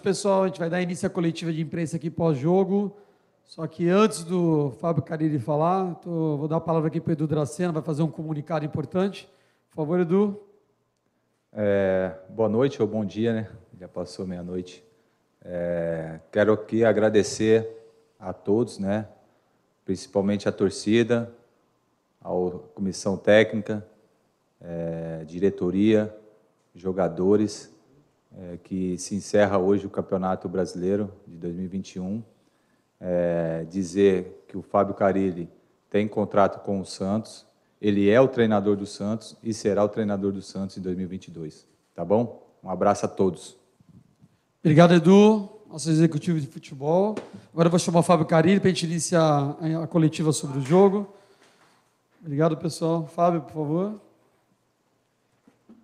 pessoal, a gente vai dar início à coletiva de imprensa aqui pós-jogo. Só que antes do Fábio Cariri falar, tô, vou dar a palavra aqui para o Edu Dracena, vai fazer um comunicado importante. Por favor, Edu. É, boa noite ou bom dia, né? Já passou meia-noite. É, quero aqui agradecer a todos, né? Principalmente a torcida, a comissão técnica, é, diretoria, jogadores é, que se encerra hoje o Campeonato Brasileiro de 2021. É, dizer que o Fábio Carilli tem contrato com o Santos, ele é o treinador do Santos e será o treinador do Santos em 2022. Tá bom? Um abraço a todos. Obrigado, Edu, nosso executivo de futebol. Agora eu vou chamar o Fábio Carilli para a gente iniciar a coletiva sobre o jogo. Obrigado, pessoal. Fábio, por favor.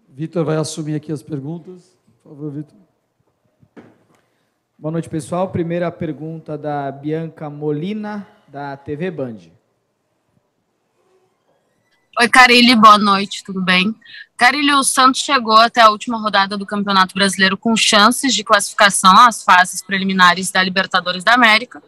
Vitor vai assumir aqui as perguntas favor, Vitor. Boa noite, pessoal. Primeira pergunta da Bianca Molina, da TV Band. Oi, Carilho, boa noite, tudo bem? Carilho, o Santos chegou até a última rodada do Campeonato Brasileiro com chances de classificação às fases preliminares da Libertadores da América.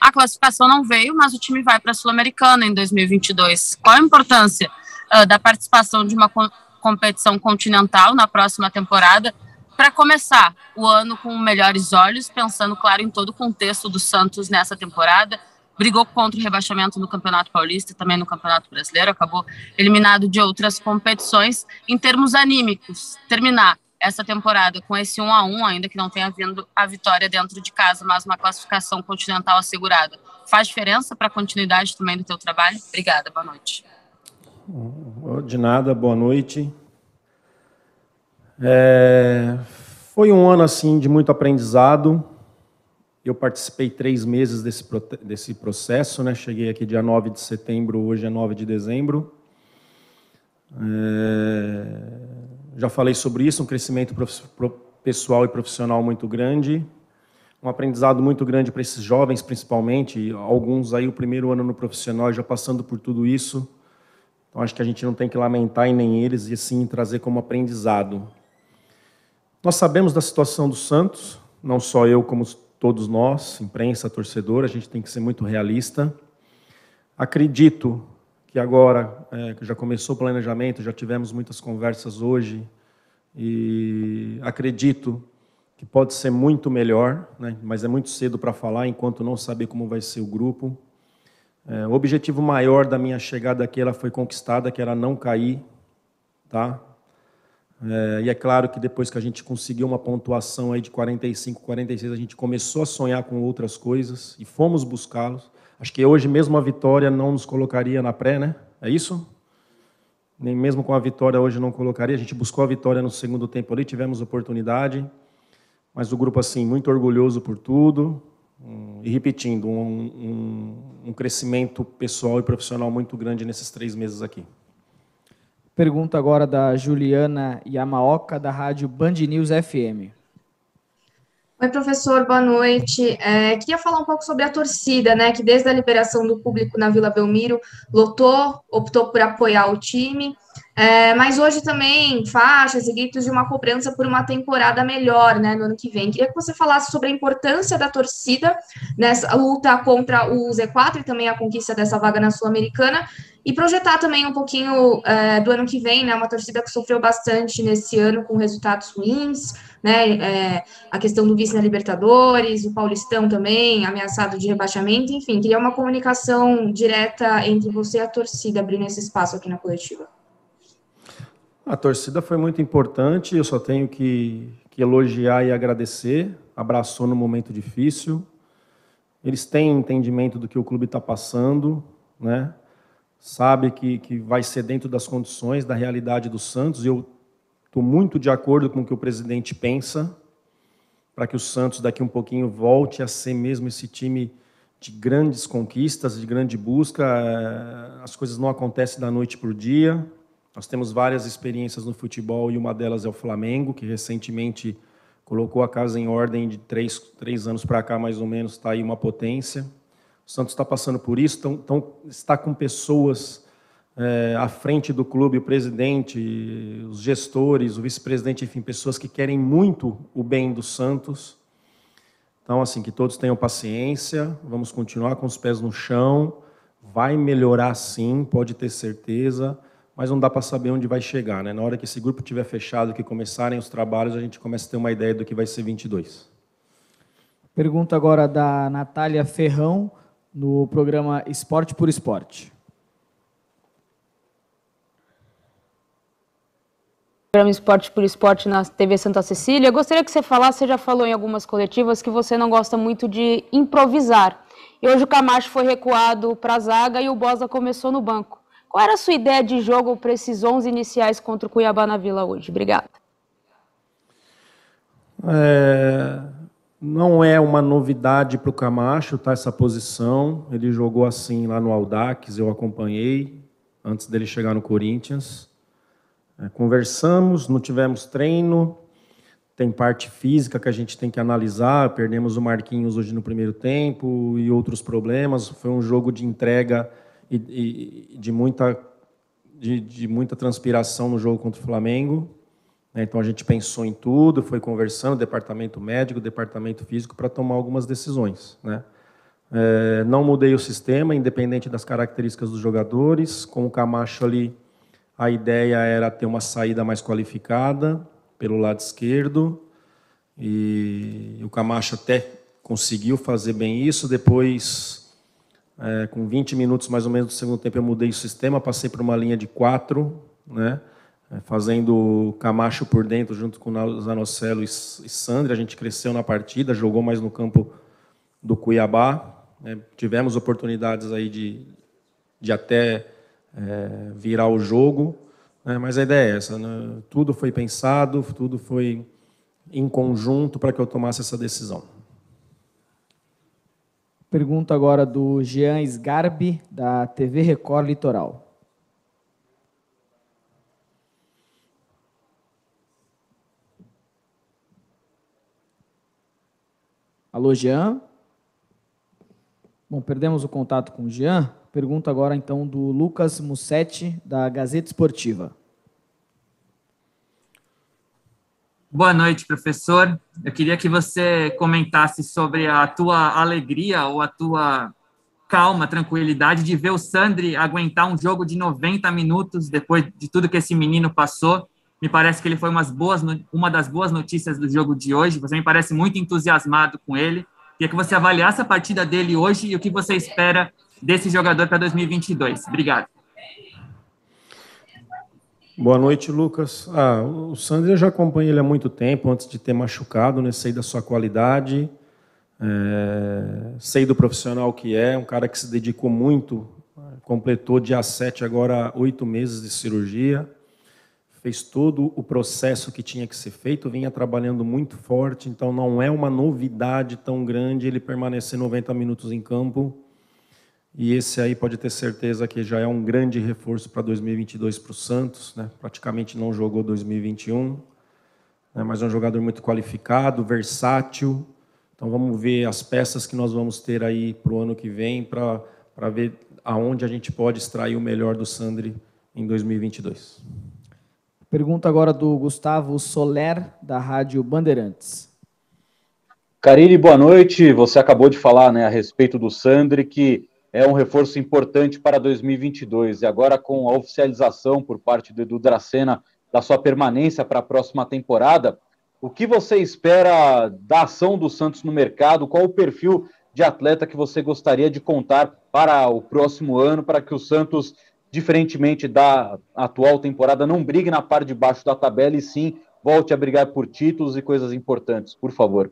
A classificação não veio, mas o time vai para a Sul-Americana em 2022. Qual a importância uh, da participação de uma co competição continental na próxima temporada para começar o ano com melhores olhos, pensando, claro, em todo o contexto do Santos nessa temporada. Brigou contra o rebaixamento no Campeonato Paulista, também no Campeonato Brasileiro, acabou eliminado de outras competições. Em termos anímicos, terminar essa temporada com esse 1 a 1 ainda que não tenha vindo a vitória dentro de casa, mas uma classificação continental assegurada. Faz diferença para a continuidade também do teu trabalho? Obrigada, boa noite. De nada, boa noite. É, foi um ano assim de muito aprendizado. Eu participei três meses desse, desse processo, né? Cheguei aqui dia 9 de setembro, hoje é 9 de dezembro. É, já falei sobre isso, um crescimento pessoal e profissional muito grande, um aprendizado muito grande para esses jovens, principalmente. Alguns aí o primeiro ano no profissional já passando por tudo isso. Então acho que a gente não tem que lamentar e nem eles e sim trazer como aprendizado. Nós sabemos da situação dos Santos, não só eu, como todos nós, imprensa, torcedor, a gente tem que ser muito realista. Acredito que agora, é, que já começou o planejamento, já tivemos muitas conversas hoje, e acredito que pode ser muito melhor, né? mas é muito cedo para falar, enquanto não saber como vai ser o grupo. É, o objetivo maior da minha chegada aqui ela foi conquistada, que era não cair, tá? É, e é claro que depois que a gente conseguiu uma pontuação aí de 45, 46, a gente começou a sonhar com outras coisas e fomos buscá-los. Acho que hoje mesmo a vitória não nos colocaria na pré, né? É isso? Nem mesmo com a vitória hoje não colocaria. A gente buscou a vitória no segundo tempo ali, tivemos oportunidade. Mas o grupo, assim, muito orgulhoso por tudo. Hum, e repetindo, um, um, um crescimento pessoal e profissional muito grande nesses três meses aqui. Pergunta agora da Juliana Yamaoka, da rádio Band News FM. Oi, professor, boa noite. É, queria falar um pouco sobre a torcida, né? Que desde a liberação do público na Vila Belmiro lotou, optou por apoiar o time. É, mas hoje também faixas e gritos de uma cobrança por uma temporada melhor, né, no ano que vem. Queria que você falasse sobre a importância da torcida nessa luta contra o Z4 e também a conquista dessa vaga na Sul-Americana e projetar também um pouquinho é, do ano que vem, né, uma torcida que sofreu bastante nesse ano com resultados ruins, né, é, a questão do vice na Libertadores, o Paulistão também ameaçado de rebaixamento, enfim, queria uma comunicação direta entre você e a torcida, abrindo esse espaço aqui na coletiva. A torcida foi muito importante, eu só tenho que, que elogiar e agradecer. Abraçou no momento difícil. Eles têm entendimento do que o clube está passando, né? sabe que, que vai ser dentro das condições, da realidade do Santos. E Eu estou muito de acordo com o que o presidente pensa, para que o Santos daqui um pouquinho volte a ser mesmo esse time de grandes conquistas, de grande busca. É, as coisas não acontecem da noite para o dia. Nós temos várias experiências no futebol e uma delas é o Flamengo, que recentemente colocou a casa em ordem de três, três anos para cá, mais ou menos, está aí uma potência. O Santos está passando por isso, tão, tão está com pessoas é, à frente do clube, o presidente, os gestores, o vice-presidente, enfim, pessoas que querem muito o bem do Santos. Então, assim, que todos tenham paciência, vamos continuar com os pés no chão, vai melhorar sim, pode ter certeza mas não dá para saber onde vai chegar. Né? Na hora que esse grupo estiver fechado, que começarem os trabalhos, a gente começa a ter uma ideia do que vai ser 22. Pergunta agora da Natália Ferrão, no programa Esporte por Esporte. programa Esporte por Esporte na TV Santa Cecília. Eu gostaria que você falasse, você já falou em algumas coletivas que você não gosta muito de improvisar. E hoje o Camacho foi recuado para a zaga e o Bosa começou no banco. Qual era a sua ideia de jogo para esses 11 iniciais contra o Cuiabá na Vila hoje? Obrigada. É, não é uma novidade para o Camacho tá, essa posição. Ele jogou assim lá no Aldax, eu acompanhei antes dele chegar no Corinthians. É, conversamos, não tivemos treino, tem parte física que a gente tem que analisar. Perdemos o Marquinhos hoje no primeiro tempo e outros problemas. Foi um jogo de entrega e, e de, muita, de, de, muita transpiração no jogo contra o Flamengo. Né? Então a gente pensou em tudo, foi conversando, departamento médico, departamento físico, para tomar algumas decisões. Né? É, não mudei o sistema, independente das características dos jogadores. Com o Camacho ali, a ideia era ter uma saída mais qualificada pelo lado esquerdo. E o Camacho até conseguiu fazer bem isso. Depois é, com 20 minutos mais ou menos do segundo tempo, eu mudei o sistema, passei para uma linha de quatro, né? É, fazendo Camacho por dentro junto com Zanocelo e Sandra. A gente cresceu na partida, jogou mais no campo do Cuiabá. Né? Tivemos oportunidades aí de, de até é, virar o jogo, né? mas a ideia é essa. Né? Tudo foi pensado, tudo foi em conjunto para que eu tomasse essa decisão. Pergunta agora do Jean Sgarbi, da TV Record Litoral. Alô, Jean? Bom, perdemos o contato com o Jean. Pergunta agora então do Lucas Mussetti, da Gazeta Esportiva. Boa noite, professor. Eu queria que você comentasse sobre a tua alegria ou a tua calma, tranquilidade de ver o Sandri aguentar um jogo de 90 minutos depois de tudo que esse menino passou. Me parece que ele foi umas boas, uma das boas notícias do jogo de hoje. Você me parece muito entusiasmado com ele. Queria que você avaliasse a partida dele hoje e o que você espera desse jogador para 2022. Obrigado. Boa noite, Lucas. Ah, o Sandro eu já acompanho ele há muito tempo, antes de ter machucado, né? sei da sua qualidade, é... sei do profissional que é, um cara que se dedicou muito, completou dia 7, agora oito meses de cirurgia, fez todo o processo que tinha que ser feito, vinha trabalhando muito forte, então não é uma novidade tão grande ele permanecer 90 minutos em campo e esse aí pode ter certeza que já é um grande reforço para 2022 para o Santos. Né? Praticamente não jogou 2021, né? mas é um jogador muito qualificado, versátil. Então vamos ver as peças que nós vamos ter aí para o ano que vem para ver aonde a gente pode extrair o melhor do Sandri em 2022. Pergunta agora do Gustavo Soler, da Rádio Bandeirantes. Carilli, boa noite. Você acabou de falar né, a respeito do Sandri, que é um reforço importante para 2022. E agora, com a oficialização por parte do Edu Dracena da sua permanência para a próxima temporada, o que você espera da ação do Santos no mercado? Qual o perfil de atleta que você gostaria de contar para o próximo ano, para que o Santos, diferentemente da atual temporada, não brigue na parte de baixo da tabela e sim volte a brigar por títulos e coisas importantes? Por favor.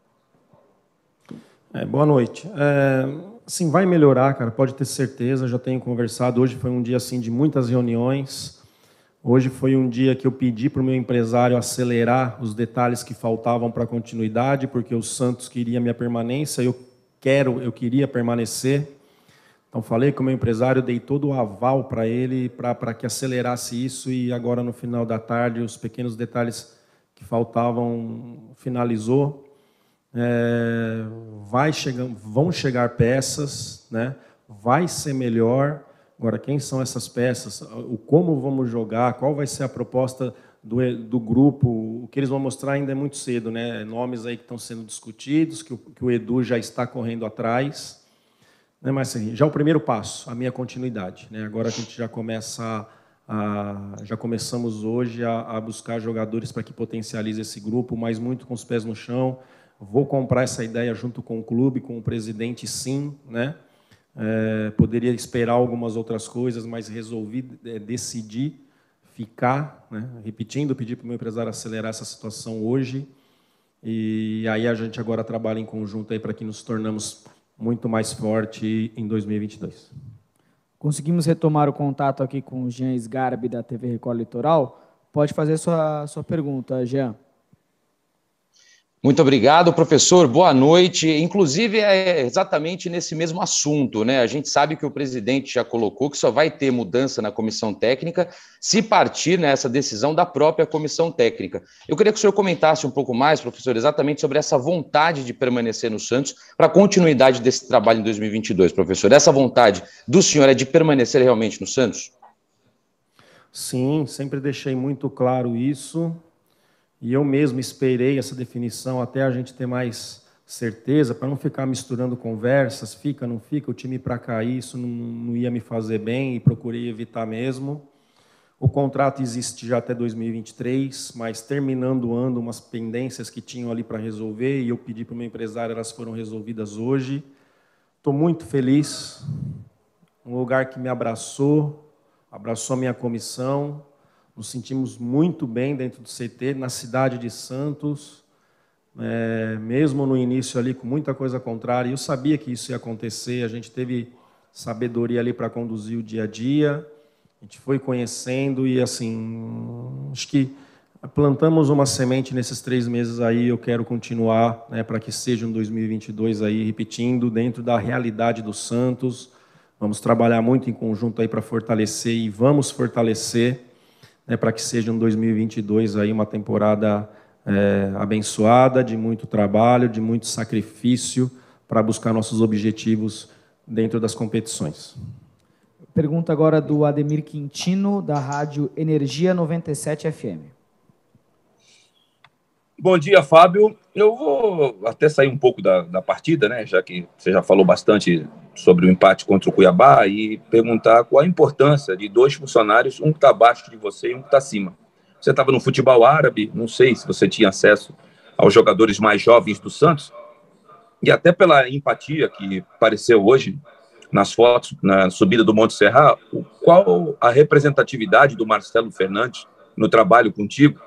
É, boa noite. É Sim, vai melhorar, cara, pode ter certeza. Já tenho conversado. Hoje foi um dia assim de muitas reuniões. Hoje foi um dia que eu pedi para o meu empresário acelerar os detalhes que faltavam para a continuidade, porque o Santos queria minha permanência, eu quero, eu queria permanecer. Então falei com o meu empresário, dei todo o aval para ele para que acelerasse isso e agora no final da tarde os pequenos detalhes que faltavam finalizou é, vai chegar, vão chegar peças, né? vai ser melhor. Agora, quem são essas peças? O como vamos jogar? Qual vai ser a proposta do, do grupo? O que eles vão mostrar ainda é muito cedo, né? Nomes aí que estão sendo discutidos, que o, que o Edu já está correndo atrás. Né? Mas assim, já é o primeiro passo, a minha continuidade. Né? Agora a gente já começa a, já começamos hoje a, a buscar jogadores para que potencialize esse grupo, mas muito com os pés no chão vou comprar essa ideia junto com o clube, com o presidente, sim, né? É, poderia esperar algumas outras coisas, mas resolvi é, decidir ficar, né? repetindo, pedir para o meu empresário acelerar essa situação hoje. E aí a gente agora trabalha em conjunto aí para que nos tornamos muito mais forte em 2022. Conseguimos retomar o contato aqui com o Jean Sgarbi da TV Record Litoral. Pode fazer sua, sua pergunta, Jean. Muito obrigado, professor. Boa noite. Inclusive, é exatamente nesse mesmo assunto, né? A gente sabe que o presidente já colocou que só vai ter mudança na comissão técnica se partir nessa decisão da própria comissão técnica. Eu queria que o senhor comentasse um pouco mais, professor, exatamente sobre essa vontade de permanecer no Santos para a continuidade desse trabalho em 2022, professor. Essa vontade do senhor é de permanecer realmente no Santos? Sim, sempre deixei muito claro isso. E eu mesmo esperei essa definição até a gente ter mais certeza, para não ficar misturando conversas, fica, não fica, o time para cair, isso não, não, ia me fazer bem e procurei evitar mesmo. O contrato existe já até 2023, mas terminando o ano, umas pendências que tinham ali para resolver e eu pedi para o meu empresário, elas foram resolvidas hoje. Estou muito feliz, um lugar que me abraçou, abraçou a minha comissão, nos sentimos muito bem dentro do CT, na cidade de Santos, é, mesmo no início ali com muita coisa contrária. Eu sabia que isso ia acontecer, a gente teve sabedoria ali para conduzir o dia a dia, a gente foi conhecendo e assim, acho que plantamos uma semente nesses três meses aí, eu quero continuar né, para que seja um 2022 aí repetindo dentro da realidade do Santos. Vamos trabalhar muito em conjunto aí para fortalecer e vamos fortalecer né, para que seja um 2022 aí uma temporada é, abençoada, de muito trabalho, de muito sacrifício para buscar nossos objetivos dentro das competições. Pergunta agora do Ademir Quintino, da Rádio Energia 97 FM. Bom dia, Fábio. Eu vou até sair um pouco da, da partida, né? Já que você já falou bastante sobre o empate contra o Cuiabá e perguntar qual a importância de dois funcionários, um que está abaixo de você e um que está acima. Você estava no futebol árabe, não sei se você tinha acesso aos jogadores mais jovens do Santos, e até pela empatia que apareceu hoje nas fotos, na subida do Monte Serra, qual a representatividade do Marcelo Fernandes no trabalho contigo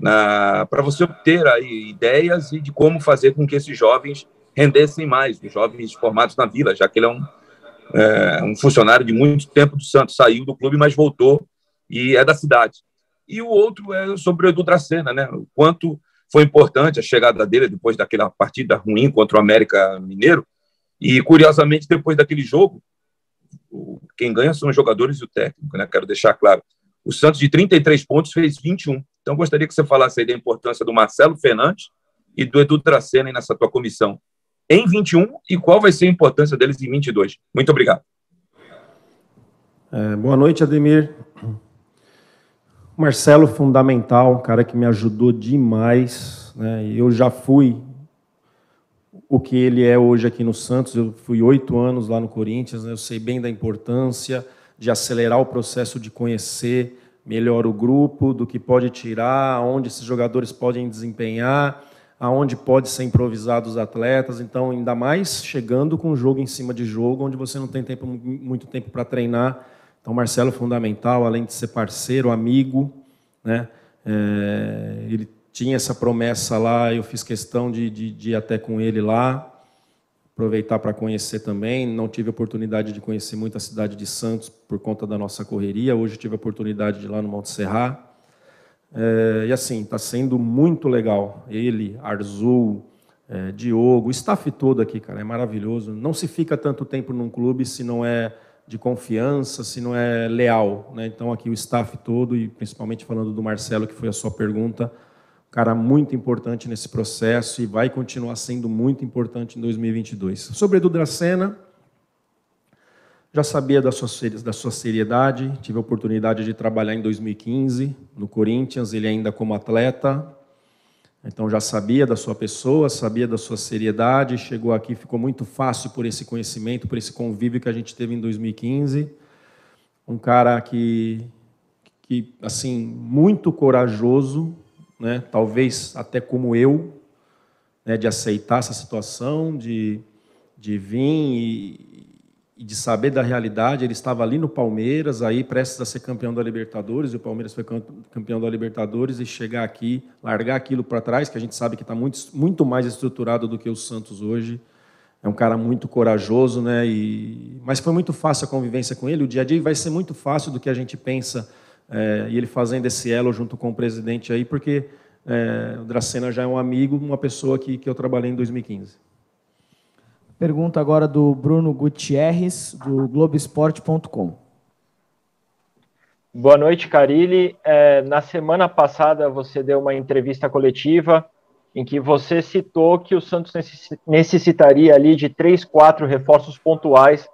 para você obter aí ideias e de como fazer com que esses jovens rendessem mais, os jovens formados na Vila, já que ele é um, é, um funcionário de muito tempo do Santos, saiu do clube, mas voltou e é da cidade. E o outro é sobre o Edu Dracena, né? O quanto foi importante a chegada dele depois daquela partida ruim contra o América Mineiro. E, curiosamente, depois daquele jogo, quem ganha são os jogadores e o técnico, né? Quero deixar claro. O Santos, de 33 pontos, fez 21. Então, gostaria que você falasse aí da importância do Marcelo Fernandes e do Edu Dracena nessa tua comissão em 21 e qual vai ser a importância deles em 22. Muito obrigado. É, boa noite, Ademir. Marcelo, fundamental, um cara que me ajudou demais. Né? Eu já fui o que ele é hoje aqui no Santos. Eu fui oito anos lá no Corinthians, né? eu sei bem da importância de acelerar o processo de conhecer, melhor o grupo, do que pode tirar, onde esses jogadores podem desempenhar, aonde pode ser improvisado os atletas. Então, ainda mais chegando com jogo em cima de jogo, onde você não tem tempo, muito tempo para treinar. Então, Marcelo é fundamental, além de ser parceiro, amigo, né? É, ele tinha essa promessa lá, eu fiz questão de, de, de ir até com ele lá aproveitar para conhecer também. Não tive oportunidade de conhecer muito a cidade de Santos por conta da nossa correria. Hoje tive a oportunidade de ir lá no Monte Serra. É, e assim, está sendo muito legal. Ele, Arzul, é, Diogo, o staff todo aqui, cara, é maravilhoso. Não se fica tanto tempo num clube se não é de confiança, se não é leal. Né? Então, aqui o staff todo, e principalmente falando do Marcelo, que foi a sua pergunta, cara muito importante nesse processo e vai continuar sendo muito importante em 2022. Sobre Edu Dracena, já sabia da sua, da sua seriedade, tive a oportunidade de trabalhar em 2015 no Corinthians, ele ainda como atleta. Então já sabia da sua pessoa, sabia da sua seriedade, chegou aqui, ficou muito fácil por esse conhecimento, por esse convívio que a gente teve em 2015. Um cara que, que assim, muito corajoso, né, talvez até como eu, né, de aceitar essa situação, de, de vir e, e, de saber da realidade. Ele estava ali no Palmeiras, aí prestes a ser campeão da Libertadores, e o Palmeiras foi campeão da Libertadores, e chegar aqui, largar aquilo para trás, que a gente sabe que está muito, muito mais estruturado do que o Santos hoje. É um cara muito corajoso, né? E... Mas foi muito fácil a convivência com ele. O dia a dia vai ser muito fácil do que a gente pensa é, e ele fazendo esse elo junto com o presidente aí, porque é, o Dracena já é um amigo, uma pessoa que, que eu trabalhei em 2015. Pergunta agora do Bruno Gutierrez, do Globoesporte.com. Boa noite, Carilli. É, na semana passada você deu uma entrevista coletiva em que você citou que o Santos necessitaria ali de três, quatro reforços pontuais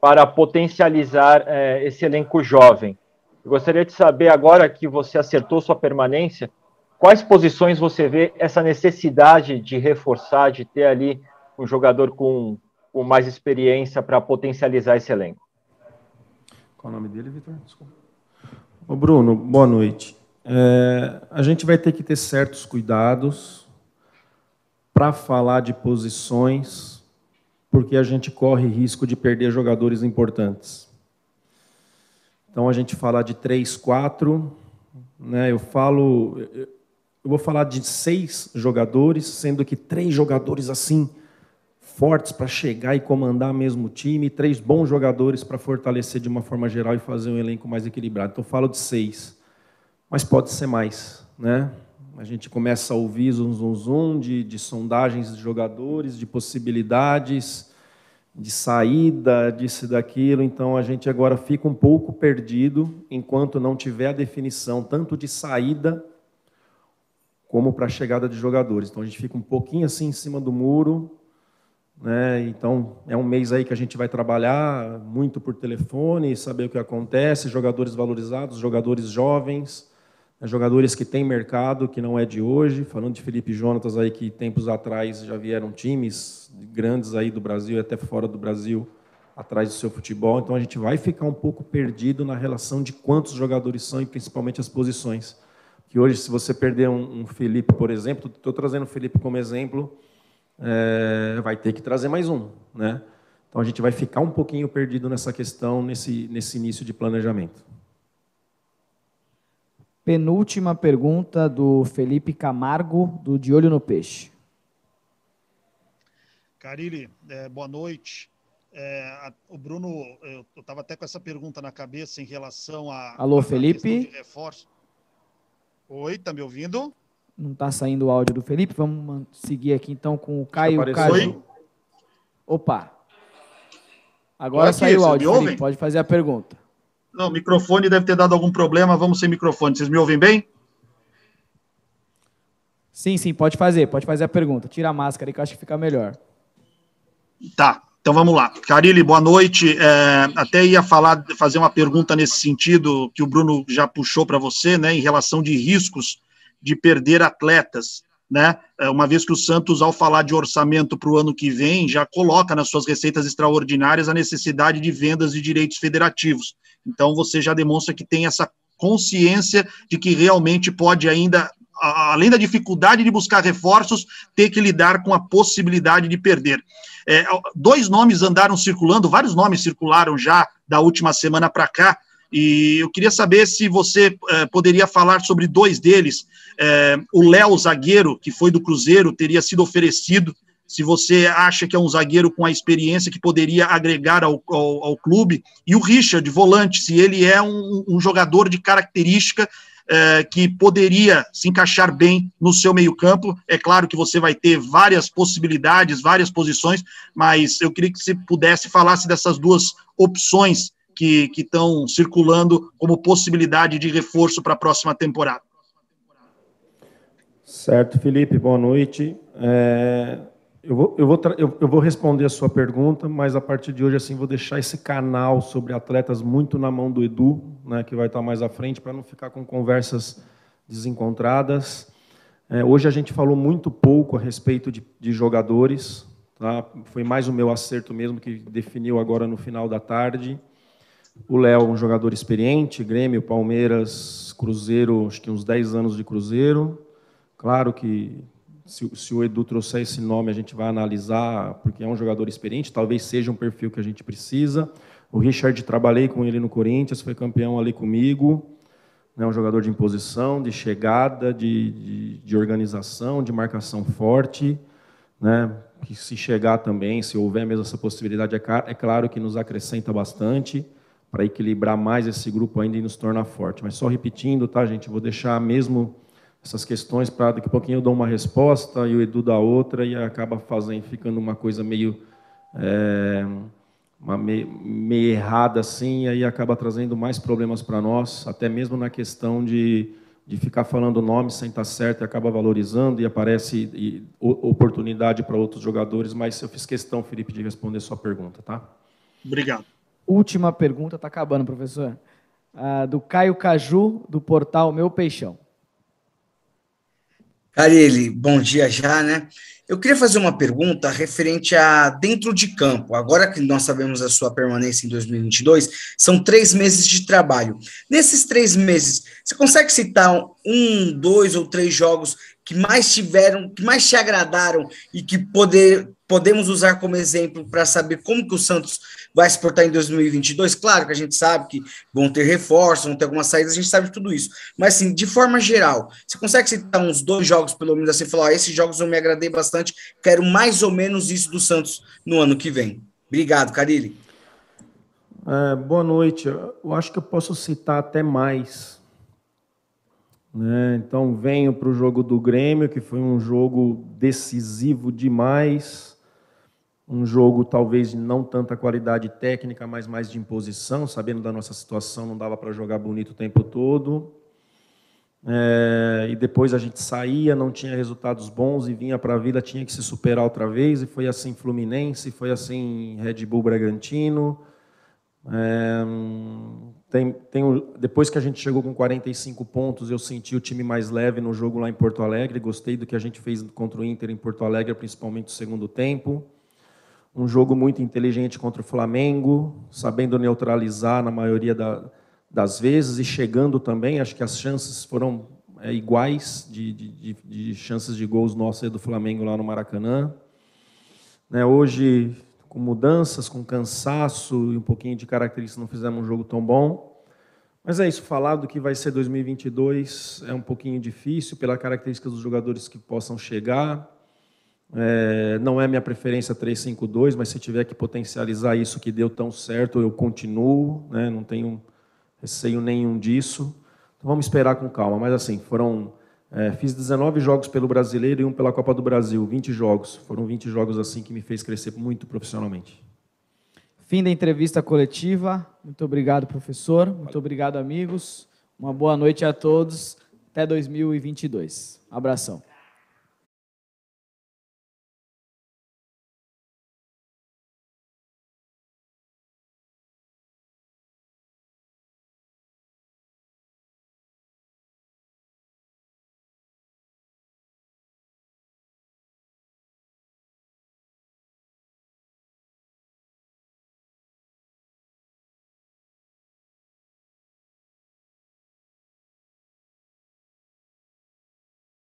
para potencializar é, esse elenco jovem. Eu gostaria de saber, agora que você acertou sua permanência, quais posições você vê essa necessidade de reforçar, de ter ali um jogador com, com mais experiência para potencializar esse elenco? Qual o nome dele, Vitor? Desculpa. Ô Bruno, boa noite. É, a gente vai ter que ter certos cuidados para falar de posições, porque a gente corre risco de perder jogadores importantes. Então a gente fala de três, quatro, né? Eu falo eu vou falar de seis jogadores, sendo que três jogadores assim fortes para chegar e comandar mesmo o time, três bons jogadores para fortalecer de uma forma geral e fazer um elenco mais equilibrado. Então eu falo de seis, mas pode ser mais, né? A gente começa a ouvir zum, zum, zum de, de sondagens de jogadores, de possibilidades, de saída disso e daquilo, então a gente agora fica um pouco perdido enquanto não tiver a definição tanto de saída como para a chegada de jogadores. Então a gente fica um pouquinho assim em cima do muro, né? Então é um mês aí que a gente vai trabalhar muito por telefone, saber o que acontece, jogadores valorizados, jogadores jovens, é jogadores que têm mercado, que não é de hoje, falando de Felipe Jonatas aí que tempos atrás já vieram times grandes aí do Brasil e até fora do Brasil atrás do seu futebol, então a gente vai ficar um pouco perdido na relação de quantos jogadores são e principalmente as posições. Que hoje, se você perder um, um Felipe, por exemplo, estou trazendo o Felipe como exemplo, é, vai ter que trazer mais um, né? Então a gente vai ficar um pouquinho perdido nessa questão, nesse, nesse início de planejamento. Penúltima pergunta do Felipe Camargo, do De Olho no Peixe. Carilli, é, boa noite. É, a, o Bruno, eu estava até com essa pergunta na cabeça em relação a. Alô, a, Felipe? Reforço. Oi, tá me ouvindo? Não está saindo o áudio do Felipe. Vamos seguir aqui então com o Caio. Caio. Opa! Agora saiu o áudio, Felipe. Pode fazer a pergunta. Não, microfone deve ter dado algum problema. Vamos sem microfone. Vocês me ouvem bem? Sim, sim, pode fazer. Pode fazer a pergunta. Tira a máscara aí que eu acho que fica melhor. Tá. Então vamos lá. Carilli, boa noite. É, até ia falar, fazer uma pergunta nesse sentido que o Bruno já puxou para você, né, em relação de riscos de perder atletas né? É, uma vez que o Santos, ao falar de orçamento para o ano que vem, já coloca nas suas receitas extraordinárias a necessidade de vendas de direitos federativos. Então, você já demonstra que tem essa consciência de que realmente pode ainda, além da dificuldade de buscar reforços, ter que lidar com a possibilidade de perder. É, dois nomes andaram circulando, vários nomes circularam já da última semana para cá, e eu queria saber se você eh, poderia falar sobre dois deles. Eh, o Léo Zagueiro, que foi do Cruzeiro, teria sido oferecido. Se você acha que é um zagueiro com a experiência que poderia agregar ao, ao, ao clube. E o Richard, volante, se ele é um, um jogador de característica eh, que poderia se encaixar bem no seu meio-campo. É claro que você vai ter várias possibilidades, várias posições, mas eu queria que você pudesse falar dessas duas opções que estão circulando como possibilidade de reforço para a próxima temporada. Certo, Felipe, boa noite. É, eu, vou, eu, vou eu, eu, vou responder a sua pergunta, mas a partir de hoje assim vou deixar esse canal sobre atletas muito na mão do Edu, né, que vai estar mais à frente, para não ficar com conversas desencontradas. É, hoje a gente falou muito pouco a respeito de, de jogadores, tá? foi mais o meu acerto mesmo que definiu agora no final da tarde. O Léo, é um jogador experiente, Grêmio, Palmeiras, Cruzeiro, acho que uns 10 anos de Cruzeiro. Claro que se, se, o Edu trouxer esse nome, a gente vai analisar, porque é um jogador experiente, talvez seja um perfil que a gente precisa. O Richard, trabalhei com ele no Corinthians, foi campeão ali comigo. É né, um jogador de imposição, de chegada, de, de, de organização, de marcação forte. Né? Que se chegar também, se houver mesmo essa possibilidade, é, é claro que nos acrescenta bastante para equilibrar mais esse grupo ainda e nos tornar forte. Mas só repetindo, tá, gente? Vou deixar mesmo essas questões para daqui a pouquinho eu dou uma resposta e o Edu dá outra e acaba fazendo, ficando uma coisa meio é, uma meio errada assim, e aí acaba trazendo mais problemas para nós, até mesmo na questão de de ficar falando o nome sem estar tá certo e acaba valorizando e aparece e, oportunidade para outros jogadores, mas eu fiz questão, Felipe, de responder sua pergunta, tá? Obrigado. Última pergunta, está acabando, professor. Ah, do Caio Caju, do portal Meu Peixão. Carelli, bom dia já, né? Eu queria fazer uma pergunta referente a dentro de campo. Agora que nós sabemos a sua permanência em 2022, são três meses de trabalho. Nesses três meses, você consegue citar um, dois ou três jogos que mais tiveram, que mais te agradaram e que poder, podemos usar como exemplo para saber como que o Santos vai se portar em 2022? Claro que a gente sabe que vão ter reforços, vão ter algumas saídas, a gente sabe tudo isso. Mas, assim, de forma geral, você consegue citar uns dois jogos, pelo menos assim, falar, esses jogos eu me agradei bastante, quero mais ou menos isso do Santos no ano que vem. Obrigado, Carilli. É, boa noite. Eu acho que eu posso citar até mais. Né? Então, venho para o jogo do Grêmio, que foi um jogo decisivo demais um jogo talvez de não tanta qualidade técnica, mas mais de imposição, sabendo da nossa situação, não dava para jogar bonito o tempo todo. É, e depois a gente saía, não tinha resultados bons e vinha para a vila, tinha que se superar outra vez. E foi assim Fluminense, foi assim Red Bull Bragantino. É, tem, tem, depois que a gente chegou com 45 pontos, eu senti o time mais leve no jogo lá em Porto Alegre. Gostei do que a gente fez contra o Inter em Porto Alegre, principalmente no segundo tempo um jogo muito inteligente contra o Flamengo, sabendo neutralizar na maioria da, das vezes e chegando também. Acho que as chances foram é, iguais de, de, de, chances de gols nossa e do Flamengo lá no Maracanã. Né, hoje, com mudanças, com cansaço e um pouquinho de característica, não fizemos um jogo tão bom. Mas é isso, falar do que vai ser 2022 é um pouquinho difícil, pela característica dos jogadores que possam chegar, é, não é minha preferência 352, mas se tiver que potencializar isso que deu tão certo, eu continuo, né? não tenho receio nenhum disso. Então vamos esperar com calma. Mas assim, foram. É, fiz 19 jogos pelo brasileiro e um pela Copa do Brasil, 20 jogos. Foram 20 jogos assim que me fez crescer muito profissionalmente. Fim da entrevista coletiva. Muito obrigado, professor. Muito obrigado, amigos. Uma boa noite a todos. Até 2022. Abração.